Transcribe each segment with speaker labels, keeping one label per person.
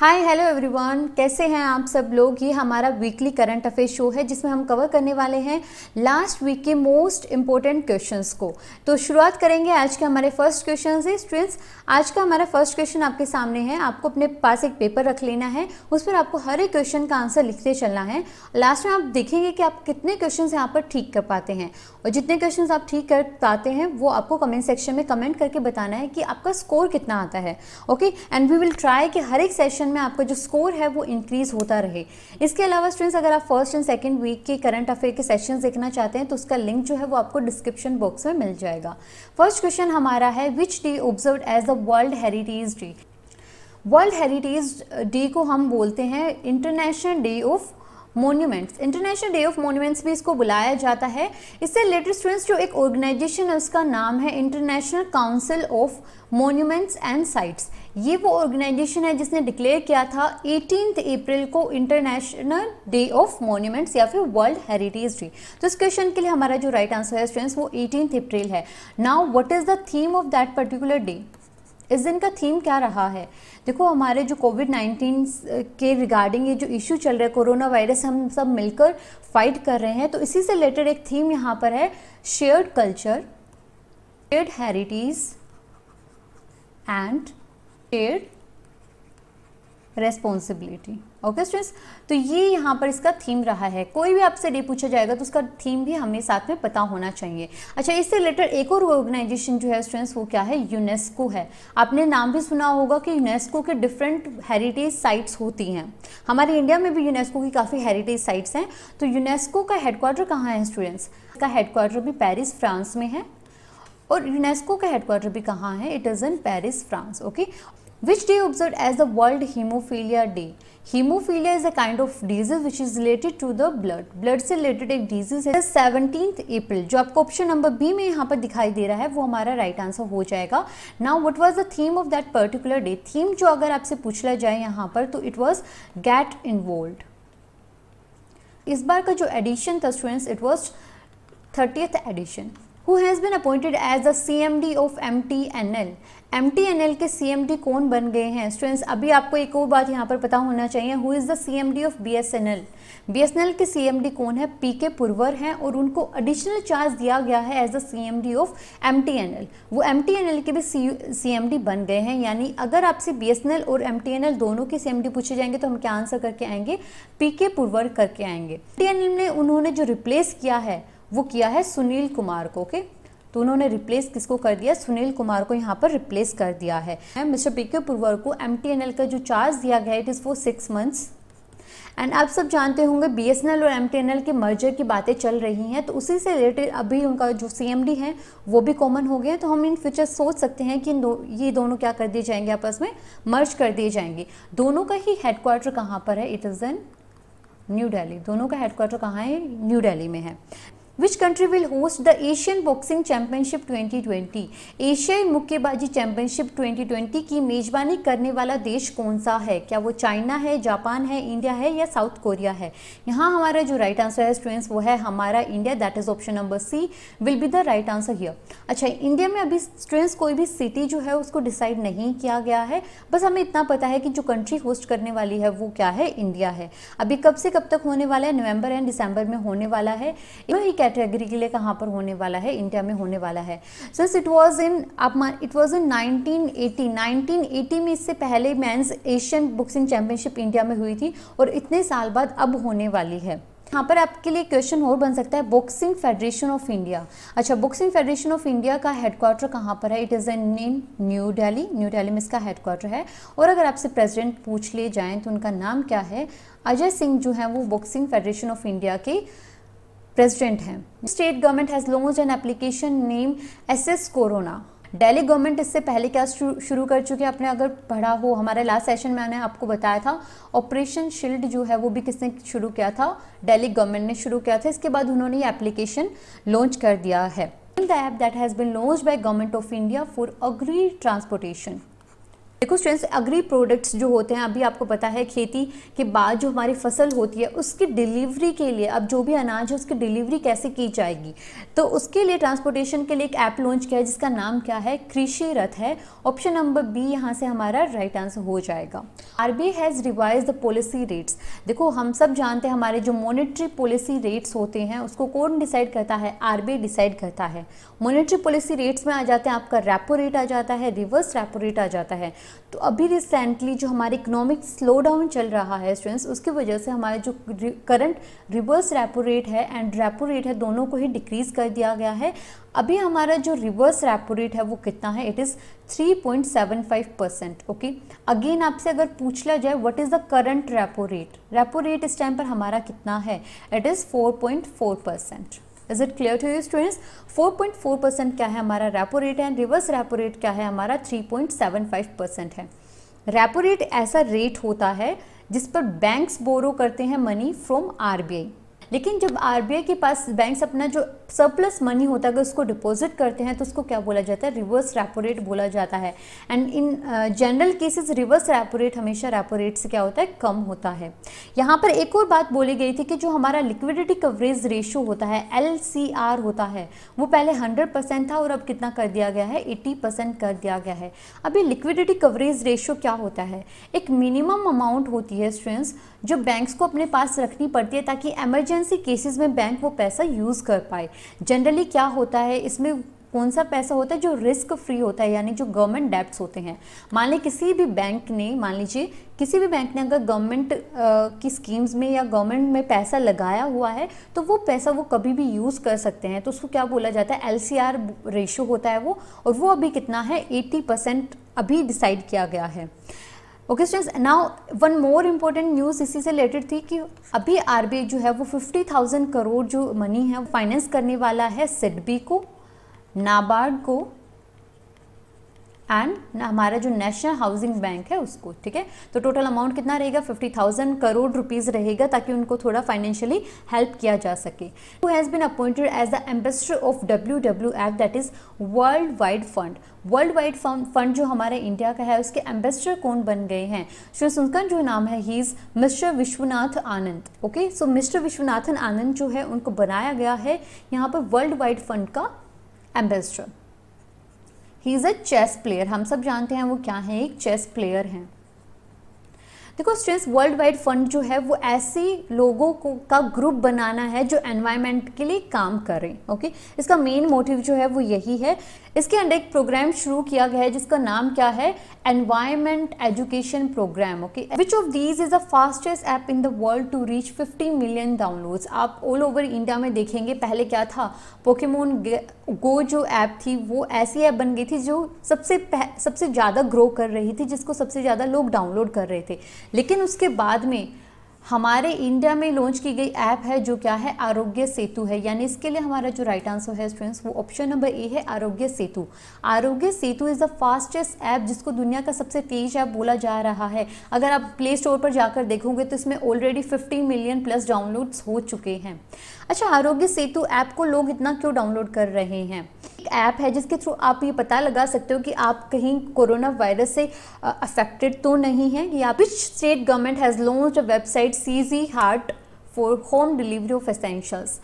Speaker 1: Hi hello everyone कैसे हैं आप सब लोग ये हमारा वीकली करंट अफेयर शो है जिसमें हम कवर करने वाले हैं लास्ट वीक के मोस्ट इम्पोर्टेंट क्वेश्चंस को तो शुरुआत करेंगे आज के हमारे फर्स्ट क्वेश्चन से स्टूडेंट्स आज का हमारा फर्स्ट क्वेश्चन आपके सामने है आपको अपने पास एक पेपर रख लेना है उस पर आपको हर एक क्वेश्चन का आंसर लिखते चलना है लास्ट में आप देखेंगे कि आप कितने क्वेश्चन यहाँ पर ठीक कर पाते हैं और जितने क्वेश्चन आप ठीक कर पाते हैं वो आपको कमेंट सेक्शन में कमेंट करके बताना है कि आपका स्कोर कितना आता है okay and we will try कि हर एक सेशन में आपका जो स्कोर है वो इंक्रीज़ होता रहे इसके अलावा स्टूडेंट्स अगर आप फर्स्ट एंड सेकेंड वीक के करंट अफेयर के सेशन देखना चाहते हैं तो उसका लिंक जो है वो आपको डिस्क्रिप्शन बॉक्स में मिल जाएगा फर्स्ट क्वेश्चन हमारा है which day observe as a world heritage day world heritage day को हम बोलते हैं international day of monuments international day of monuments भी इसको बुलाया जाता है इससे रिलेटेड स्टूडेंट्स जो एक ऑर्गेनाइजेशन है उसका नाम है international council of monuments and sites ये वो ऑर्गेनाइजेशन है जिसने डिक्लेयर किया था एटीन अप्रैल को इंटरनेशनल डे ऑफ मोन्यूमेंट्स या फिर वर्ल्ड हेरिटेज डे तो इस क्वेश्चन के लिए हमारा जो राइट right आंसर है स्टूडेंट्स वो एटीन अप्रैल है now what is the theme of that particular day इस दिन का थीम क्या रहा है देखो हमारे जो कोविड नाइन्टीन के रिगार्डिंग ये जो इशू चल रहा है कोरोना वायरस हम सब मिलकर फाइट कर रहे हैं तो इसी से रिलेटेड एक थीम यहाँ पर है shared culture shared heritage and shared responsibility okay students तो ये यहाँ पर इसका थीम रहा है कोई भी आपसे डे पूछा जाएगा तो उसका थीम भी हमें साथ में पता होना चाहिए अच्छा इससे रिलेटेड एक और ऑर्गेनाइजेशन जो है स्टूडेंट्स वो क्या है यूनेस्को है आपने नाम भी सुना होगा कि यूनेस्को के डिफरेंट हेरिटेज साइट्स होती हैं हमारे इंडिया में भी यूनेस्को की काफ़ी हेरिटेज साइट्स हैं तो यूनेस्को का हेडक्वार्टर कहाँ है स्टूडेंट्स का हेडक्वार्टर भी पेरिस फ्रांस में है और यूनेस्को का हेडक्वार्टर भी कहाँ है it is in Paris France okay which day observed as the World Hemophilia Day. Hemophilia is a kind of disease which is related to the blood. Blood से related एक disease है seventeen April जो आपको option number B में यहाँ पर दिखाई दे रहा है वो हमारा राइट right आंसर हो जाएगा now what was the theme of that particular day theme जो अगर आपसे पूछला जाए यहाँ पर तो इट वाज गेट इन्वॉल्व इस बार का जो एडिशन था students it was thirtieth edition who has been appointed as the C M D of M T N L M T N L के सी एम डी कौन बन गए हैं students अभी आपको एक और बात यहाँ पर पता होना चाहिए who is the C M D of B B S S N L N L के सी एम डी कौन है पी के पुरवर हैं और उनको एडिशनल चार्ज दिया गया है as the C M D of M T N L वो एम टी एन एल के भी सी एम डी बन गए हैं यानी अगर आपसे बी एस एन एल और एम टी एन एल दोनों के सी एम डी पूछे जाएंगे तो हम क्या आंसर करके आएंगे पी के पुरवर करके आएंगे टी एन एल ने उन्होंने जो रिप्लेस किया है वो किया है सुनील कुमार को ओके तो उन्होंने रिप्लेस किसको कर दिया सुनील कुमार को यहाँ पर रिप्लेस कर दिया है मिस्टर पी के पुरवर को एम का जो चार्ज दिया गया है it is for six months and आप सब जानते होंगे बी एस एन एल और एम टी एन एल के मर्जर की बातें चल रही हैं तो उसी से रिलेटेड अभी उनका जो सी एम डी है वो भी कॉमन हो गया तो हम इन फ्यूचर सोच सकते हैं कि दो, ये दोनों क्या कर दिए जाएंगे आपस में मर्ज कर दिए जाएंगे दोनों का ही हेडक्वार्टर कहाँ पर है it is an New Delhi दोनों का हेडक्वार्टर कहाँ है न्यू दिल्ली में है which country will host the Asian Boxing Championship 2020? एशियाई मुक्केबाजी चैंपियनशिप 2020 की मेजबानी करने वाला देश कौन सा है क्या वो चाइना है जापान है इंडिया है या साउथ कोरिया है यहाँ हमारा जो राइट आंसर है स्टूडेंट्स वो है हमारा India that is option number C will be the right answer here अच्छा इंडिया में अभी स्टूडेंट्स कोई भी सिटी जो है उसको डिसाइड नहीं किया गया है बस हमें इतना पता है कि जो कंट्री होस्ट करने वाली है वो क्या है इंडिया है अभी कब से कब तक होने वाला है नवंबर एंड दिसंबर में होने वाला है यही कैटेगरी के लिए कहाँ पर होने वाला है इंडिया में होने वाला है सर इट वॉज इन आप इट वॉज इन 1980 1980 में इससे पहले men's Asian boxing championship India में हुई थी और इतने साल बाद अब होने वाली है यहाँ पर आपके लिए क्वेश्चन और बन सकता है बॉक्सिंग फेडरेशन ऑफ इंडिया अच्छा बॉक्सिंग फेडरेशन ऑफ इंडिया का हेडक्वार्टर कहाँ पर है it is an in New Delhi New Delhi में इसका हेडक्वार्टर है और अगर आपसे प्रेसिडेंट पूछ लिए जाएं तो उनका नाम क्या है अजय सिंह जो है वो बॉक्सिंग फेडरेशन ऑफ इंडिया के प्रेसिडेंट हैं state government has launch an application name S S corona daily government इससे पहले क्या शुरू कर चुके हैं आपने अगर पढ़ा हो हमारे लास्ट सेशन में मैंने आपको बताया था ऑपरेशन शील्ड जो है वो भी किसने शुरू किया था डेली गवर्नमेंट ने शुरू किया था इसके बाद उन्होंने ये एप्लीकेशन लॉन्च कर दिया है the app that has been launch by government of India for agri transportation देखो स्टूडेंट्स अग्री प्रोडक्ट्स जो होते हैं अभी आपको पता है खेती के बाद जो हमारी फसल होती है उसकी डिलीवरी के लिए अब जो भी अनाज है उसकी डिलीवरी कैसे की जाएगी तो उसके लिए ट्रांसपोर्टेशन के लिए एक ऐप लॉन्च किया है जिसका नाम क्या है कृषि रथ है ऑप्शन नंबर बी यहाँ से हमारा राइट आंसर हो जाएगा R B has revise the policy rates देखो हम सब जानते हैं हमारे जो मोनिट्री पॉलिसी रेट्स होते हैं उसको कौन डिसाइड करता है आर डिसाइड करता है मोनिट्री पॉलिसी रेट्स में आ जाते हैं आपका रेपो रेट आ जाता है रिवर्स रेपो रेट आ जाता है तो अभी रिसेंटली जो हमारे इकोनॉमिक स्लो डाउन चल रहा है स्टूडेंट्स उसकी वजह से हमारे जो करंट रिवर्स रेपो रेट है एंड रेपो रेट है दोनों को ही डिक्रीज़ कर दिया गया है अभी हमारा जो रिवर्स रेपो रेट है वो कितना है it is 3.75 percent okay again आपसे अगर पूछ लिया जाए what is the current repo rate repo rate इस टाइम पर हमारा कितना है it is four percent is it clear to you students 4.4 percent क्या है हमारा रेपो रेट है रिवर्स रेपो रेट क्या है हमारा 3.75 परसेंट है रेपो रेट ऐसा रेट होता है जिस पर बैंक्स बोरो करते हैं मनी फ्रॉम आरबीआई लेकिन जब आर के पास बैंक अपना जो सरप्लस मनी होता है अगर उसको डिपॉजिट करते हैं तो उसको क्या बोला जाता है रिवर्स रेपो रेट बोला जाता है and in general cases reverse repo rate हमेशा रेपो रेट से क्या होता है कम होता है यहाँ पर एक और बात बोली गई थी कि जो हमारा लिक्विडिटी कवरेज रेशियो होता है एल होता है वो पहले हंड्रेड था और अब कितना कर दिया गया है एट्टी कर दिया गया है अब ये लिक्विडिटी कवरेज रेशियो क्या होता है एक मिनिमम अमाउंट होती है स्टूडेंट्स जो बैंक्स को अपने पास रखनी पड़ती है ताकि एमरजेंसी इमरजेंसी केसेस में बैंक वो पैसा यूज़ कर पाए जनरली क्या होता है इसमें कौन सा पैसा होता है जो रिस्क फ्री होता है यानी जो गवर्नमेंट डेप्ट्स होते हैं मान लीजिए किसी भी बैंक ने मान लीजिए किसी भी बैंक ने अगर गवर्नमेंट की स्कीम्स में या गवर्नमेंट में पैसा लगाया हुआ है तो वो पैसा वो कभी भी यूज़ कर सकते हैं तो उसको क्या बोला जाता है एल रेशो होता है वो और वो अभी कितना है एट्टी परसेंट अभी डिसाइड किया गया है okay students now one more important news इसी से रिलेटेड थी कि अभी आर जो है वो 50,000 करोड़ जो मनी है वो फाइनेंस करने वाला है सिडबी को नाबार्ड को एंड हमारा जो नेशनल हाउसिंग बैंक है उसको ठीक है तो टोटल अमाउंट कितना रहेगा फिफ्टी थाउजेंड करोड़ रुपीज़ रहेगा ताकि उनको थोड़ा फाइनेंशियली हेल्प किया जा सके who has been appointed as the ambassador of W W F that is world wide fund world wide fund जो हमारे इंडिया का है उसके एम्बेसडर कौन बन गए हैं श्री सुनकर जो नाम है he is mister Vishwanath Anand okay so mister Viswanathan Anand जो है उनको बनाया गया है यहाँ पर वर्ल्ड वाइड फंड का ambassador he is a chess player हम सब जानते हैं वो क्या है एक चेस प्लेयर हैं देखो स्ट्रेंस वर्ल्ड वाइड फंड जो है वो ऐसे लोगों को का ग्रुप बनाना है जो एनवायरमेंट के लिए काम करें ओके इसका मेन मोटिव जो है वो यही है इसके अंडर एक प्रोग्राम शुरू किया गया है जिसका नाम क्या है environment education program okay which of these is the fastest app in the world to reach 50 million downloads आप ऑल ओवर इंडिया में देखेंगे पहले क्या था पोकेमोन गो जो ऐप थी वो ऐसी ऐप बन गई थी जो सबसे सबसे ज़्यादा ग्रो कर रही थी जिसको सबसे ज़्यादा लोग डाउनलोड कर रहे थे लेकिन उसके बाद में हमारे इंडिया में लॉन्च की गई ऐप है जो क्या है आरोग्य सेतु है यानी इसके लिए हमारा जो राइट आंसर है स्टूडेंट्स वो ऑप्शन नंबर ए है Aarogya Setu Aarogya Setu is the fastest app जिसको दुनिया का सबसे तेज ऐप बोला जा रहा है अगर आप प्ले स्टोर पर जाकर देखोगे तो इसमें already fifty million plus downloads हो चुके हैं अच्छा आरोग्य सेतु ऐप को लोग इतना क्यों डाउनलोड कर रहे हैं एक ऐप है जिसके थ्रू आप ये पता लगा सकते हो कि आप कहीं कोरोना वायरस से अफेक्टेड तो नहीं है या which state government has launch a website CG heart for home delivery of essentials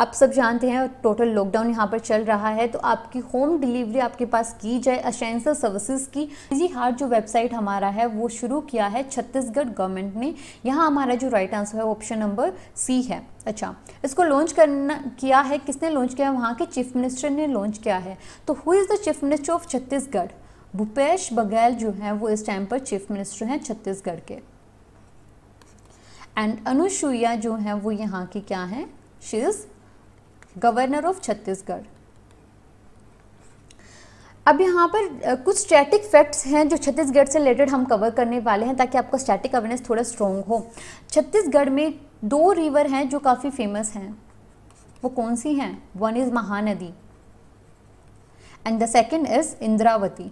Speaker 1: आप सब जानते हैं टोटल लॉकडाउन यहाँ पर चल रहा है तो आपकी होम डिलीवरी आपके पास की जाए असेंशियल सर्विसेज की जी हार्ट जो वेबसाइट हमारा है वो शुरू किया है छत्तीसगढ़ गवर्नमेंट ने यहाँ हमारा जो राइट आंसर है ऑप्शन नंबर सी है अच्छा इसको लॉन्च करना किया है किसने लॉन्च किया वहाँ के चीफ मिनिस्टर ने लॉन्च किया है तो who is the chief minister of Chhattisgarh Bhupesh Baghel जो हैं वो इस टाइम पर चीफ मिनिस्टर हैं छत्तीसगढ़ के एंड अनुसुईया जो हैं वो यहाँ की क्या हैं she is governor of Chhattisgarh अब यहाँ पर कुछ स्टैटिक फैक्ट्स हैं जो छत्तीसगढ़ से रिलेटेड हम कवर करने वाले हैं ताकि आपका स्टैटिक अवेयरनेस थोड़ा स्ट्रॉन्ग हो छत्तीसगढ़ में दो रिवर हैं जो काफ़ी फेमस हैं वो कौन सी हैं one is Mahanadi and the second is Indravati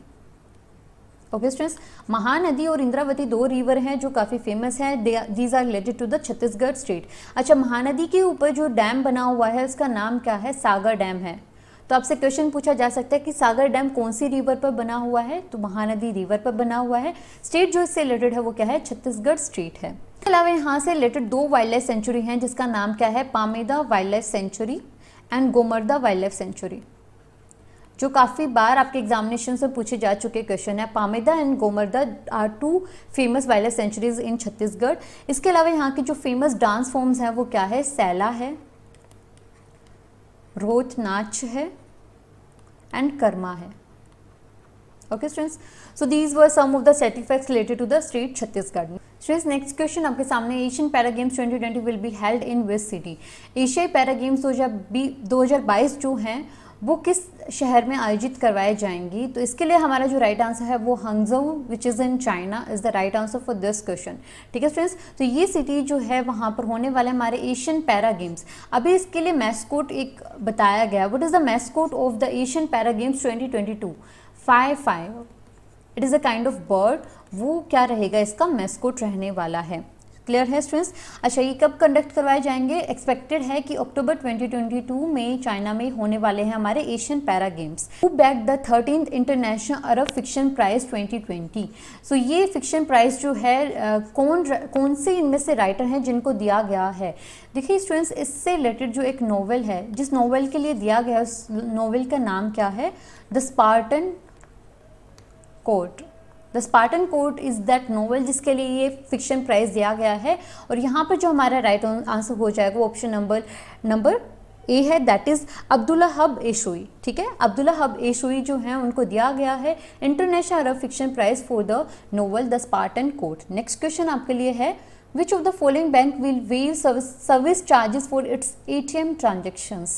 Speaker 1: okay students Mahanadi और इंद्रावती दो रिवर हैं जो काफ़ी फेमस हैं these are related to the Chhattisgarh state अच्छा महानदी के ऊपर जो डैम बना हुआ है उसका नाम क्या है सागर डैम है तो आपसे क्वेश्चन पूछा जा सकता है कि सागर डैम कौन सी रिवर पर बना हुआ है तो महानदी रिवर पर बना हुआ है स्टेट जो इससे रिलेटेड है वो क्या है छत्तीसगढ़ स्टेट है इसके अलावा यहाँ से रिलेटेड दो वाइल्ड लाइफ सेंचुरी हैं जिसका नाम क्या है Pameda wildlife sanctuary and Gomarda wildlife sanctuary जो काफ़ी बार आपके एग्जामिनेशन से पूछे जा चुके क्वेश्चन है Pameda and Gomarda are two famous wild sanctuaries in Chhattisgarh इसके अलावा यहाँ के जो फेमस डांस फॉर्म्स हैं वो क्या है सैला है रोच नाच है एंड कर्मा है okay students so these were some of the certificates related to the state chhattisgarh students next question आपके सामने Asian para games 2020 will be held in which city एशियाई पैरा गेम्स दो हजार बाईस जो हैं वो किस शहर में आयोजित करवाई जाएंगी तो इसके लिए हमारा जो राइट आंसर है वो Hangzhou which is in China is the right answer for this question ठीक है फ्रेंड्स तो ये सिटी जो है वहाँ पर होने वाले हमारे एशियन पैरा गेम्स अभी इसके लिए मैस्कोट एक बताया गया what is the mascot of the Asian para games twenty twenty two five five it is a kind of bird वो क्या रहेगा इसका मैस्कोट रहने वाला है क्लियर है स्टूडेंट्स अच्छा ये कब कंडक्ट करवाए जाएंगे एक्सपेक्टेड है कि अक्टूबर 2022 में चाइना में होने वाले हैं हमारे Asian para games who bat the thirteen international Arab fiction prize 2020 so so, ये फिक्शन प्राइज जो है कौन कौन से इनमें से राइटर हैं जिनको दिया गया है देखिए स्टूडेंट्स इससे रिलेटेड जो एक नोवेल है जिस नोवेल के लिए दिया गया उस नोवेल का नाम क्या है the Spartan court the Spartan court is that novel जिसके लिए ये फिक्शन प्राइज़ दिया गया है और यहाँ पर जो हमारा राइट आंसर हो जाएगा वो ऑप्शन नंबर नंबर ए है दैट इज़ अब्दुल्ला हब एशोई ठीक है अब्दुल्ला हब एशोई जो है उनको दिया गया है international Arab fiction prize for the novel the Spartan court next question आपके लिए है Which of the following bank will waive service, service charges for its ATM transactions?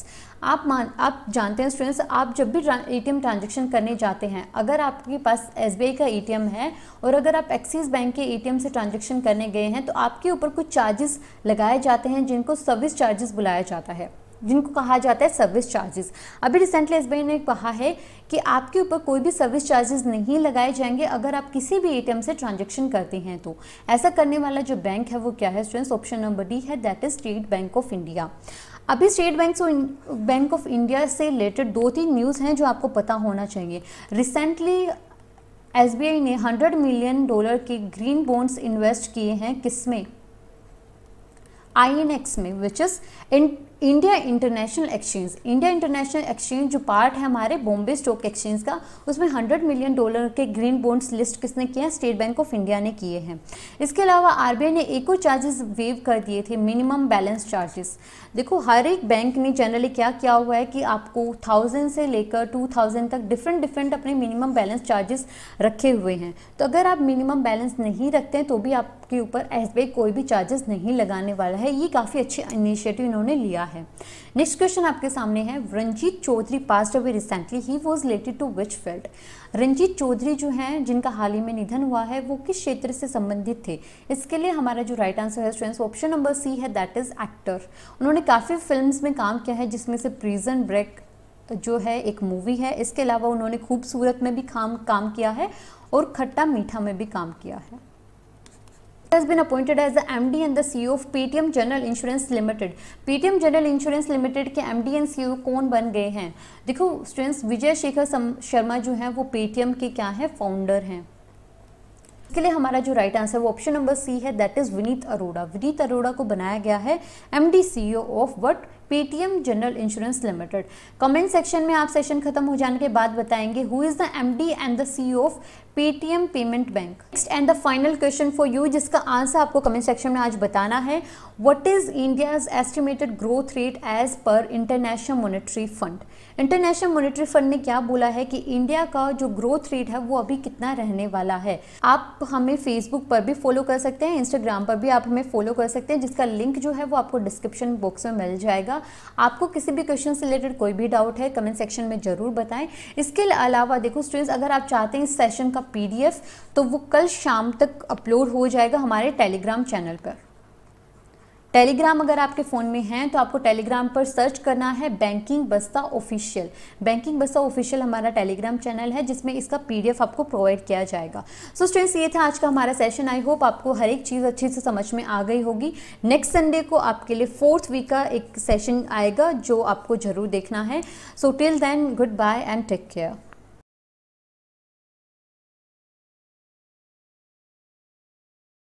Speaker 1: आप मान आप जानते हैं स्टूडेंट्स आप जब भी ए टी ट्रांजेक्शन करने जाते हैं अगर आपके पास एस का ए है और अगर आप एक्सिस बैंक के ए से ट्रांजेक्शन करने गए हैं तो आपके ऊपर कुछ चार्जेस लगाए जाते हैं जिनको सर्विस चार्जेस बुलाया जाता है जिनको कहा जाता है सर्विस चार्जेस अभी रिसेंटली एस ने कहा है कि आपके ऊपर कोई भी सर्विस चार्जेस नहीं लगाए जाएंगे अगर आप किसी भी एटीएम से ट्रांजेक्शन करते हैं तो ऐसा करने वाला जो बैंक है वो क्या है स्टूडेंट्स ऑप्शन नंबर डी है that is State Bank of India अभी State Bank bank of India से रिलेटेड दो तीन न्यूज़ हैं जो आपको पता होना चाहिए रिसेंटली एस ने हंड्रेड मिलियन डॉलर के ग्रीन बॉन्ड्स इन्वेस्ट किए हैं किसमें आई में which is India International Exchange India International Exchange जो पार्ट है हमारे बॉम्बे स्टॉक एक्सचेंज का उसमें 100 मिलियन डॉलर के ग्रीन बॉन्ड्स लिस्ट किसने किया है स्टेट बैंक ऑफ इंडिया ने किए हैं इसके अलावा आर ने एक और चार्जेस वेव कर दिए थे मिनिमम बैलेंस चार्जेस देखो हर एक बैंक ने जनरली क्या किया हुआ है कि आपको थाउजेंड से लेकर टू थाउजेंड तक डिफरेंट डिफरेंट अपने मिनिमम बैलेंस चार्जेस रखे हुए हैं तो अगर आप मिनिमम बैलेंस नहीं रखते हैं तो भी आपके ऊपर एस कोई भी चार्जेस नहीं लगाने वाला है ये काफ़ी अच्छे इनिशिएटिव इन्होंने लिया है नेक्स्ट क्वेश्चन आपके सामने है Ranjit Chaudhary passed away recently ही was related to which field Ranjit Chaudhary जो हैं जिनका हाल ही में निधन हुआ है वो किस क्षेत्र से संबंधित थे इसके लिए हमारा जो राइट आंसर है स्टूडेंट्स ऑप्शन नंबर सी है दैट इज़ एक्टर उन्होंने काफ़ी फिल्म्स में काम किया है जिसमें से प्रीजन ब्रेक जो है एक मूवी है इसके अलावा उन्होंने खूबसूरत में भी काम काम किया है और खट्टा मीठा में भी काम किया है has been appointed as the MD and the CEO of PTM General Insurance Limited. PTM General Insurance Limited के MD and CEO कौन बन गए हैं देखो स्टूडेंट्स विजय शेखर शर्मा जो हैं वो PTM के क्या हैं फाउंडर हैं इसके लिए हमारा जो राइट आंसर वो ऑप्शन नंबर सी है दैट इज विनीत अरोड़ा विनीत अरोड़ा को बनाया गया है MD CEO of what Paytm general insurance limited comment section में आप सेशन खत्म हो जाने के बाद बताएंगे who is the M D and the C of Paytm payment bank next and the final question for you जिसका आंसर आपको कमेंट सेक्शन में आज बताना है what is India's estimated growth rate as per international monetary fund international monetary fund ने क्या बोला है कि इंडिया का जो ग्रोथ रेट है वो अभी कितना रहने वाला है आप हमें फेसबुक पर भी फॉलो कर सकते हैं इंस्टाग्राम पर भी आप हमें फॉलो कर सकते हैं जिसका लिंक जो है वो आपको डिस्क्रिप्शन बॉक्स में मिल जाएगा जाएगा आपको किसी भी क्वेश्चन से रिलेटेड कोई भी डाउट है कमेंट सेक्शन में ज़रूर बताएं इसके अलावा देखो स्टूडेंट्स अगर आप चाहते हैं इस सेशन का पीडीएफ तो वो कल शाम तक अपलोड हो जाएगा हमारे टेलीग्राम चैनल पर टेलीग्राम अगर आपके फ़ोन में हैं तो आपको टेलीग्राम पर सर्च करना है banking Basta official banking Basta official हमारा टेलीग्राम चैनल है जिसमें इसका पीडीएफ आपको प्रोवाइड किया जाएगा सो so, स्टूडेंट्स ये था आज का हमारा सेशन आई होप आपको हर एक चीज़ अच्छे से समझ में आ गई होगी नेक्स्ट संडे को आपके लिए फोर्थ वीक का एक सेशन आएगा जो आपको ज़रूर देखना है so till then goodbye and take care